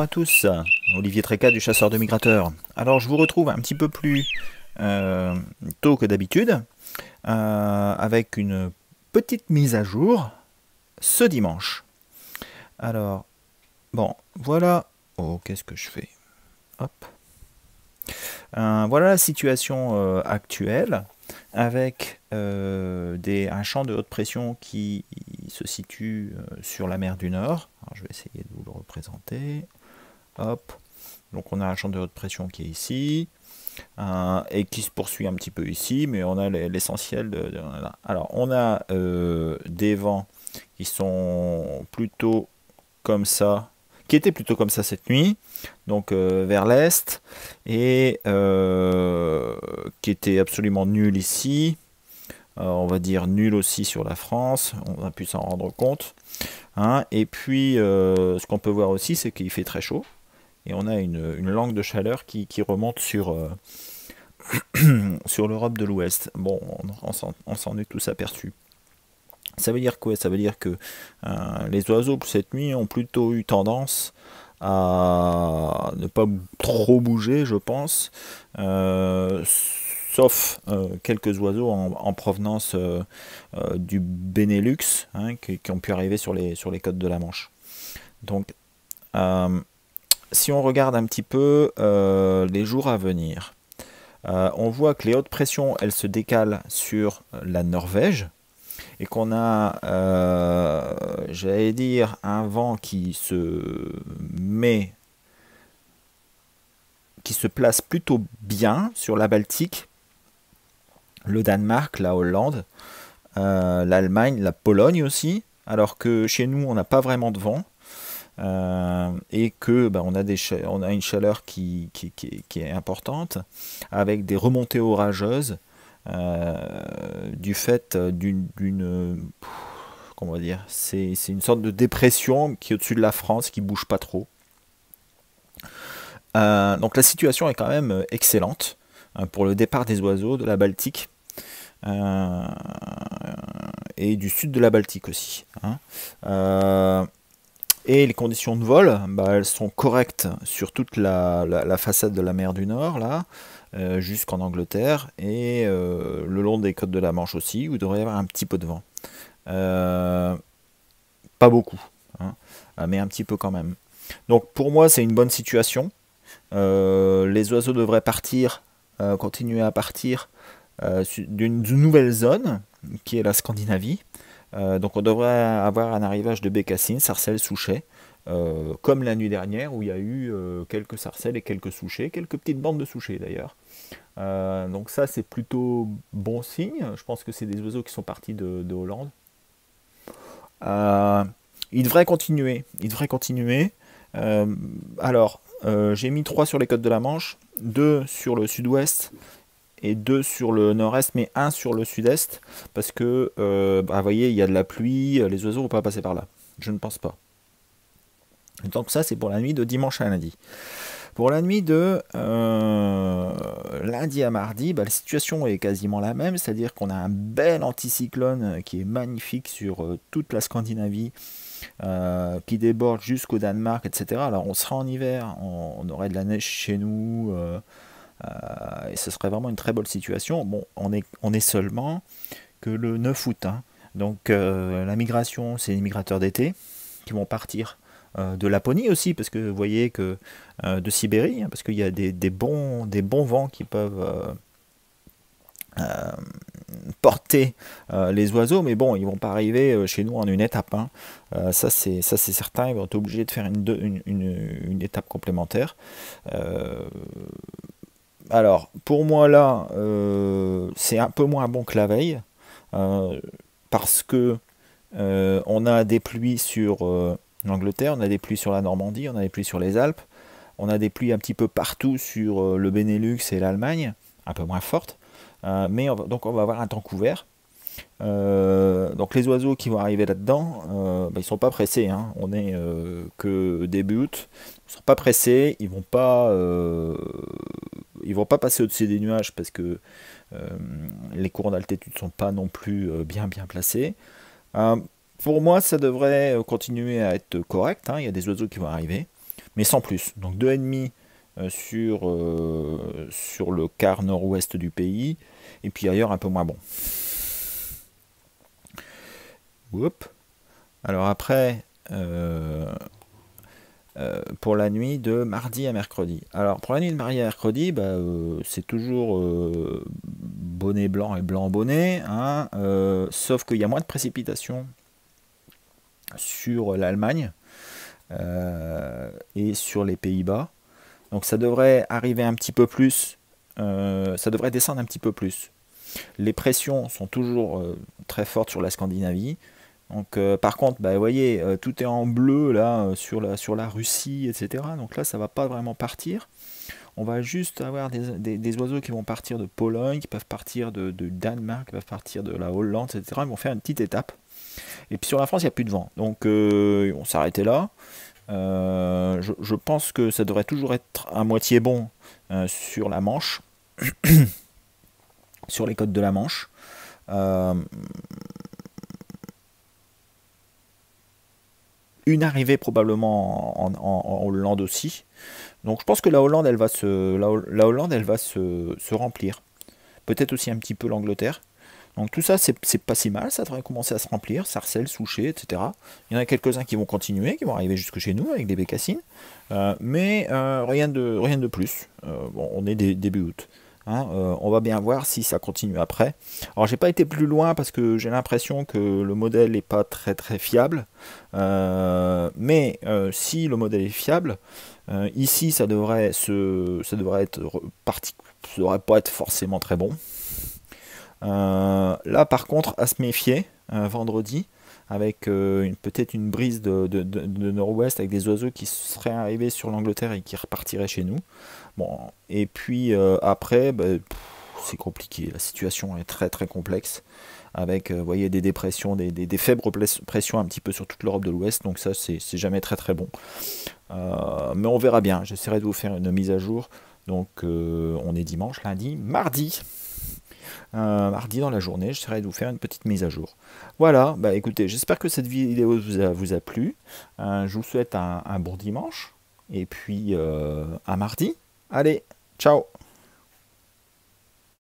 à tous, Olivier Treca du Chasseur de Migrateurs. Alors je vous retrouve un petit peu plus euh, tôt que d'habitude, euh, avec une petite mise à jour ce dimanche. Alors, bon, voilà... Oh, qu'est-ce que je fais Hop. Euh, voilà la situation actuelle avec des, un champ de haute pression qui se situe sur la mer du Nord. je vais essayer de vous le représenter. Hop. Donc on a un champ de haute pression qui est ici, et qui se poursuit un petit peu ici, mais on a l'essentiel de, Alors on a euh, des vents qui sont plutôt comme ça, qui étaient plutôt comme ça cette nuit, donc euh, vers l'est, et euh, qui étaient absolument nuls ici, on va dire nul aussi sur la France, on a pu s'en rendre compte. Hein. Et puis, ce qu'on peut voir aussi, c'est qu'il fait très chaud et on a une, langue de chaleur qui, remonte sur, euh, sur l'Europe de l'Ouest. Bon, on, s'en est tous aperçus. Ça veut dire quoi Ça veut dire que euh, les oiseaux cette nuit ont plutôt eu tendance à ne pas trop bouger, je pense, euh, sauf quelques oiseaux en, provenance du Benelux hein, qui, ont pu arriver sur les, sur les côtes de la Manche. Donc, si on regarde un petit peu euh, les jours à venir, euh, on voit que les hautes pressions, elles se décalent sur la Norvège et qu'on a, euh, j'allais dire, un vent qui se met, qui se place plutôt bien sur la Baltique, le Danemark, la Hollande, l'Allemagne, la Pologne aussi, alors que chez nous, on n'a pas vraiment de vent. Euh, et que bah, on, a une chaleur qui, est importante, avec des remontées orageuses euh, du fait d'une comment dire, c'est une sorte de dépression qui est au-dessus de la France, qui bouge pas trop. Euh, donc la situation est quand même excellente hein, pour le départ des oiseaux de la Baltique et du sud de la Baltique aussi. Hein. Et les conditions de vol, bah, elles sont correctes sur toute la, façade de la mer du Nord, là, euh, jusqu'en Angleterre, et euh, le long des côtes de la Manche aussi, où il devrait y avoir un petit peu de vent. Euh, pas beaucoup, hein, mais un petit peu quand même. Donc pour moi, c'est une bonne situation. les oiseaux devraient partir, continuer à partir d'une nouvelle zone, qui est la Scandinavie. Euh, donc on devrait avoir un arrivage de bécassines, sarcelles, souchets, euh, comme la nuit dernière où il y a eu euh, quelques sarcelles et quelques souchets, quelques petites bandes de souchets d'ailleurs. donc ça c'est plutôt bon signe, je pense que c'est des oiseaux qui sont partis de, Hollande. il devrait continuer, il devrait continuer. alors, j'ai mis 3 sur les côtes de la Manche, 2 sur le sud-ouest, et deux sur le nord-est, mais un sur le sud-est, parce que, euh, bah, vous voyez, il y a de la pluie, euh, les oiseaux vont pas passer par là. Je ne pense pas. Donc ça, c'est pour la nuit de dimanche à lundi. Pour la nuit de euh, lundi à mardi, bah, la situation est quasiment la même, c'est-à-dire qu'on a un bel anticyclone qui est magnifique sur toute la Scandinavie, qui déborde jusqu'au Danemark, etc. Alors on sera en hiver, on, on aurait de la neige chez nous. Euh, et ce serait vraiment une très bonne situation. Bon, on est, on est seulement que le 9 août. Hein. Donc euh, la migration, c'est les migrateurs d'été qui vont partir euh, de Laponie aussi, parce que vous voyez que de Sibérie, hein, parce qu'il y a des, bons, des bons vents qui peuvent porter les oiseaux, mais bon, ils ne vont pas arriver chez nous en une étape. Hein. ça c'est ça c'est certain, ils vont être obligés de faire une, étape complémentaire alors, pour moi là, euh, c'est un peu moins bon que la veille, euh, parce que euh, on a des pluies sur l'Angleterre, on a des pluies sur la Normandie, on a des pluies sur les Alpes, on a des pluies un petit peu partout sur le Benelux et l'Allemagne, un peu moins fortes, mais donc on va avoir un temps couvert. donc les oiseaux qui vont arriver là-dedans, ben, ils ne sont pas pressés, hein. on n'est que début août, ils ne sont pas pressés, ils ne vont pas ils vont pas passer au-dessus des nuages parce que euh, les courants d'altitude sont pas non plus euh, bien bien placés. Euh, pour moi, ça devrait continuer à être correct. Hein. Il y a des oiseaux qui vont arriver, mais sans plus. Donc deux et demi sur le quart nord-ouest du pays, et puis ailleurs un peu moins bon. Oups. Alors après, euh, pour la nuit de mardi à mercredi. Alors pour la nuit de mardi à mercredi, bah, euh, c'est toujours euh, bonnet blanc et blanc bonnet, hein, sauf qu'il y a moins de précipitations sur l'Allemagne et sur les Pays-Bas. Donc ça devrait arriver un petit peu plus, ça devrait descendre un petit peu plus. Les pressions sont toujours très fortes sur la Scandinavie. Donc, euh, par contre, bah, vous voyez, euh, tout est en bleu là euh, sur, la, sur la Russie, etc. Donc là, ça va pas vraiment partir. On va juste avoir des, oiseaux qui vont partir de Pologne, qui peuvent partir de, Danemark, qui peuvent partir de la Hollande, etc. Ils vont faire une petite étape. Et puis sur la France, il n'y a plus de vent. Donc on s'arrêtait là. Je, je, pense que ça devrait toujours être à moitié bon sur la Manche, sur les côtes de la Manche. une arrivée probablement en, Hollande aussi. Donc je pense que la Hollande, elle va se, la, Hollande, elle va se, se remplir. Peut-être aussi un petit peu l'Angleterre. Donc tout ça, c'est pas si mal, ça devrait commencer à se remplir, Sarcelles, Souchet, etc. Il y en a quelques-uns qui vont continuer, qui vont arriver jusque chez nous avec des bécassines, euh, mais euh, rien, de, rien de plus. Euh, bon, on est des, début août. Hein, euh, on va bien voir si ça continue après. Alors j'ai pas été plus loin parce que j'ai l'impression que le modèle n'est pas très très fiable. Euh, mais euh, si le modèle est fiable, ici ça devrait se, être ça devrait pas être forcément très bon. là par contre à se méfier vendredi avec euh, peut-être une brise de, nord-ouest, avec des oiseaux qui seraient arrivés sur l'Angleterre et qui repartiraient chez nous. Bon, et puis euh, après, bah, c'est compliqué, la situation est très très complexe, avec euh, voyez, des dépressions, des, faibles pressions un petit peu sur toute l'Europe de l'Ouest, donc ça c'est jamais très très bon. mais on verra bien, j'essaierai de vous faire une mise à jour. Donc on est dimanche, lundi, mardi mardi dans la journée, j'essaierai de vous faire une petite mise à jour. Voilà, bah écoutez, j'espère que cette vidéo vous a, vous a plu. Euh, je vous souhaite un, un, bon dimanche, et puis un euh, mardi. Allez, ciao